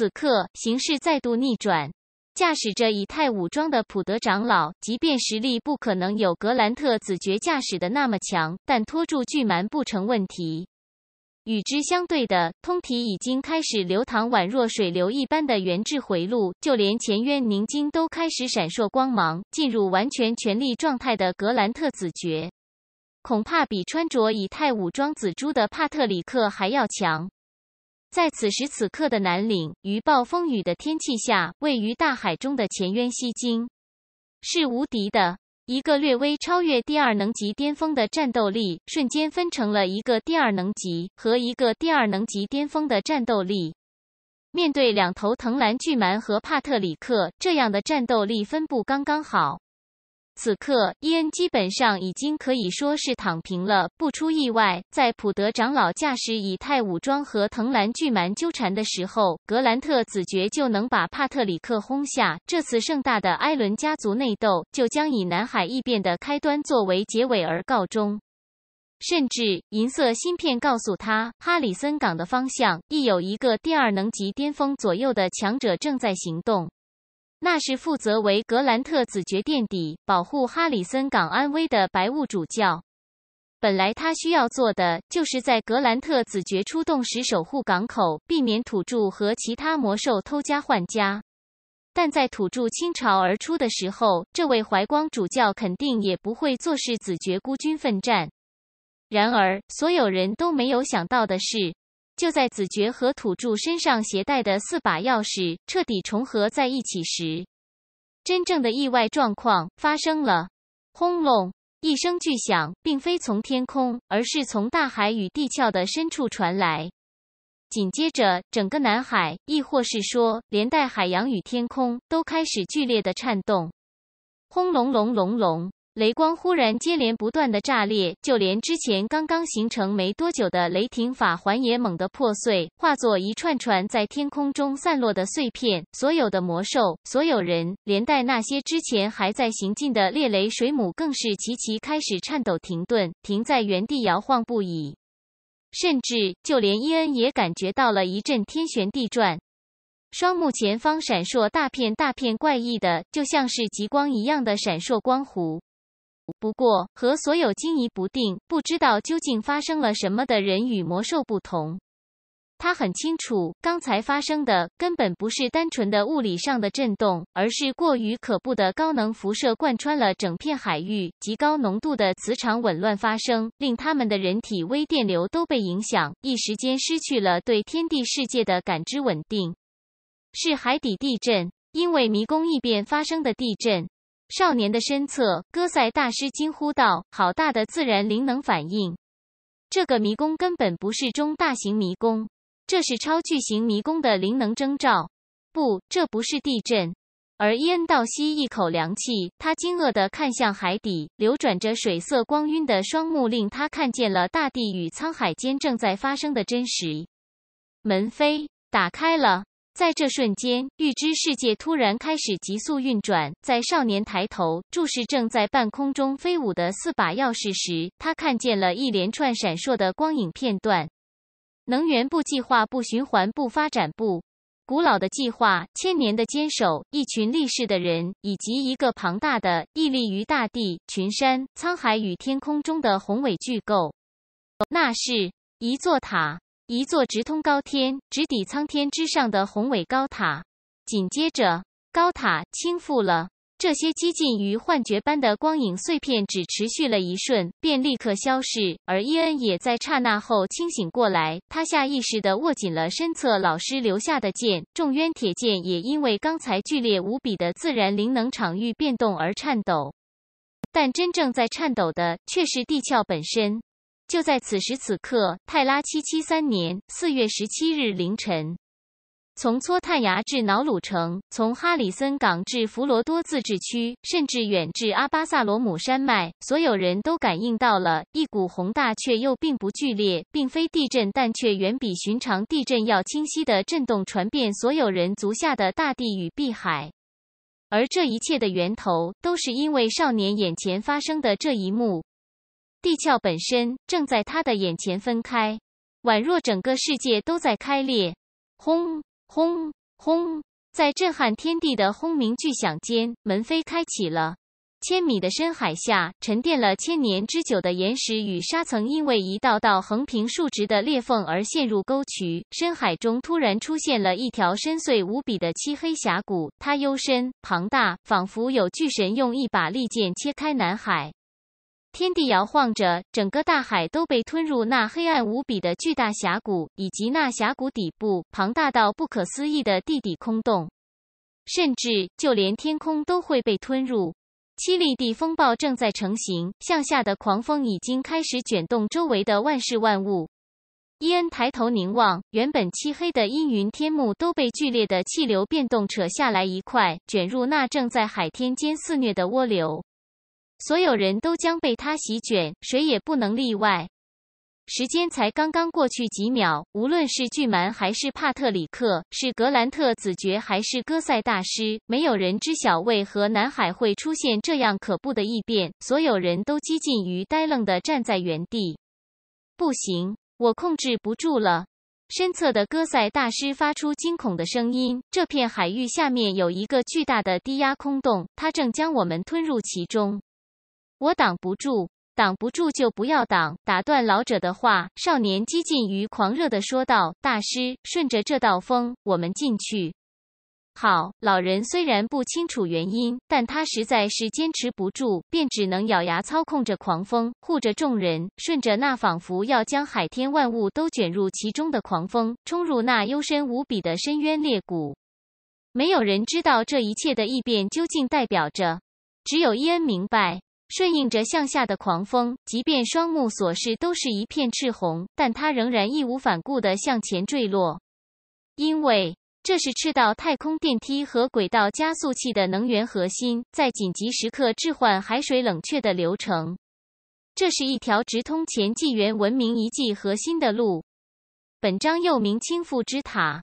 此刻形势再度逆转，驾驶着以太武装的普德长老，即便实力不可能有格兰特子爵驾驶的那么强，但拖住巨蛮不成问题。与之相对的，通体已经开始流淌宛若水流一般的原质回路，就连前渊凝晶都开始闪烁光芒。进入完全全力状态的格兰特子爵，恐怕比穿着以太武装紫珠的帕特里克还要强。在此时此刻的南岭，于暴风雨的天气下，位于大海中的前渊西京，是无敌的。一个略微超越第二能级巅峰的战斗力，瞬间分成了一个第二能级和一个第二能级巅峰的战斗力。面对两头藤蓝巨蛮和帕特里克，这样的战斗力分布刚刚好。此刻，伊恩基本上已经可以说是躺平了。不出意外，在普德长老驾驶以太武装和藤蓝巨蛮纠缠的时候，格兰特子爵就能把帕特里克轰下。这次盛大的埃伦家族内斗就将以南海异变的开端作为结尾而告终。甚至银色芯片告诉他，哈里森港的方向亦有一个第二能级巅峰左右的强者正在行动。那是负责为格兰特子爵垫底、保护哈里森港安危的白雾主教。本来他需要做的就是在格兰特子爵出动时守护港口，避免土著和其他魔兽偷家换家。但在土著倾巢而出的时候，这位怀光主教肯定也不会坐视子爵孤军奋战。然而，所有人都没有想到的是。就在子爵和土著身上携带的四把钥匙彻底重合在一起时，真正的意外状况发生了。轰隆一声巨响，并非从天空，而是从大海与地壳的深处传来。紧接着，整个南海，亦或是说连带海洋与天空，都开始剧烈的颤动。轰隆隆隆隆。雷光忽然接连不断的炸裂，就连之前刚刚形成没多久的雷霆法环也猛地破碎，化作一串串在天空中散落的碎片。所有的魔兽，所有人，连带那些之前还在行进的猎雷水母，更是齐齐开始颤抖、停顿，停在原地摇晃不已。甚至就连伊恩也感觉到了一阵天旋地转，双目前方闪烁大片大片怪异的，就像是极光一样的闪烁光弧。不过，和所有惊疑不定、不知道究竟发生了什么的人与魔兽不同，他很清楚刚才发生的根本不是单纯的物理上的震动，而是过于可怖的高能辐射贯穿了整片海域，极高浓度的磁场紊乱发生，令他们的人体微电流都被影响，一时间失去了对天地世界的感知稳定。是海底地震，因为迷宫异变发生的地震。少年的身侧，哥赛大师惊呼道：“好大的自然灵能反应！这个迷宫根本不是中大型迷宫，这是超巨型迷宫的灵能征兆。不，这不是地震。”而伊恩倒吸一口凉气，他惊愕地看向海底流转着水色光晕的双目，令他看见了大地与沧海间正在发生的真实。门扉打开了。在这瞬间，预知世界突然开始急速运转。在少年抬头注视正在半空中飞舞的四把钥匙时，他看见了一连串闪烁的光影片段。能源部、计划部、循环部、发展部，古老的计划，千年的坚守，一群历史的人，以及一个庞大的屹立于大地、群山、沧海与天空中的宏伟巨构。那是一座塔。一座直通高天、直抵苍天之上的宏伟高塔，紧接着高塔倾覆了。这些接近于幻觉般的光影碎片，只持续了一瞬，便立刻消逝。而伊恩也在刹那后清醒过来，他下意识地握紧了身侧老师留下的剑——重渊铁剑，也因为刚才剧烈无比的自然灵能场域变动而颤抖。但真正在颤抖的，却是地壳本身。就在此时此刻，泰拉七七三年四月十七日凌晨，从搓炭崖至瑙鲁城，从哈里森港至佛罗多自治区，甚至远至阿巴萨罗姆山脉，所有人都感应到了一股宏大却又并不剧烈，并非地震，但却远比寻常地震要清晰的震动传遍所有人足下的大地与碧海。而这一切的源头，都是因为少年眼前发生的这一幕。地壳本身正在他的眼前分开，宛若整个世界都在开裂。轰轰轰！在震撼天地的轰鸣巨响间，门扉开启了。千米的深海下，沉淀了千年之久的岩石与沙层，因为一道道横平竖直的裂缝而陷入沟渠。深海中突然出现了一条深邃无比的漆黑峡谷，它幽深庞大，仿佛有巨神用一把利剑切开南海。天地摇晃着，整个大海都被吞入那黑暗无比的巨大峡谷，以及那峡谷底部庞大到不可思议的地底空洞。甚至就连天空都会被吞入。七厉地风暴正在成型，向下的狂风已经开始卷动周围的万事万物。伊恩抬头凝望，原本漆黑的阴云天幕都被剧烈的气流变动扯下来一块，卷入那正在海天间肆虐的涡流。所有人都将被他席卷，谁也不能例外。时间才刚刚过去几秒，无论是巨蛮还是帕特里克，是格兰特子爵还是哥塞大师，没有人知晓为何南海会出现这样可怖的异变。所有人都激进于呆愣的站在原地。不行，我控制不住了！身侧的哥塞大师发出惊恐的声音：“这片海域下面有一个巨大的低压空洞，它正将我们吞入其中。”我挡不住，挡不住就不要挡！打断老者的话，少年激进于狂热的说道：“大师，顺着这道风，我们进去。”好。老人虽然不清楚原因，但他实在是坚持不住，便只能咬牙操控着狂风，护着众人，顺着那仿佛要将海天万物都卷入其中的狂风，冲入那幽深无比的深渊裂谷。没有人知道这一切的异变究竟代表着，只有伊恩明白。顺应着向下的狂风，即便双目所视都是一片赤红，但它仍然义无反顾地向前坠落，因为这是赤道太空电梯和轨道加速器的能源核心，在紧急时刻置换海水冷却的流程。这是一条直通前纪元文明遗迹核心的路，本章又名倾覆之塔。